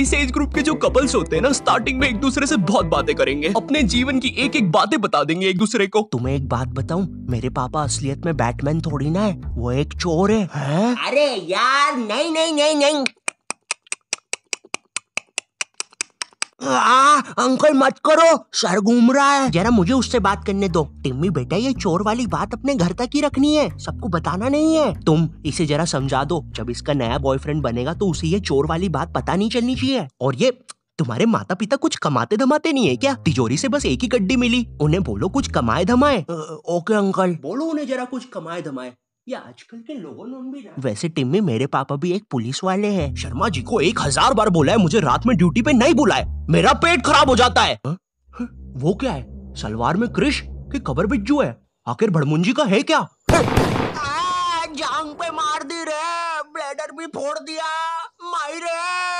इस age group के जो कपल्स होते हैं ना स्टार्टिंग में एक दूसरे से बहुत बातें करेंगे अपने जीवन की एक एक बातें बता देंगे एक दूसरे को तुम्हें एक बात बताऊं मेरे पापा असलियत में बैटमैन थोड़ी ना है वो एक चोर है, है? अरे यार नहीं नहीं नहीं नहीं आ, हाँ, अंकल मत करो सर घूम रहा है जरा मुझे उससे बात करने दो टिम्मी बेटा ये चोर वाली बात अपने घर तक ही रखनी है सबको बताना नहीं है तुम इसे जरा समझा दो जब इसका नया बॉयफ्रेंड बनेगा तो उसे ये चोर वाली बात पता नहीं चलनी चाहिए और ये तुम्हारे माता पिता कुछ कमाते धमाते नहीं है क्या तिजोरी से बस एक ही गड्डी मिली उन्हें बोलो कुछ कमाए धमाए ओके अंकल बोलो उन्हें जरा कुछ कमाए धमाए या आजकल के लोगों वैसे टीम में मेरे पापा भी एक पुलिस वाले हैं शर्मा जी को एक हजार बार बोला है मुझे रात में ड्यूटी पे नहीं बुलाए मेरा पेट खराब हो जाता है हा? हाँ? वो क्या है सलवार में क्रिश की कबर बिज्जू है आखिर भड़मुंजी का है क्या हाँ। जांग पे मार दी रे ब्लेडर भी फोड़ दिया माई रे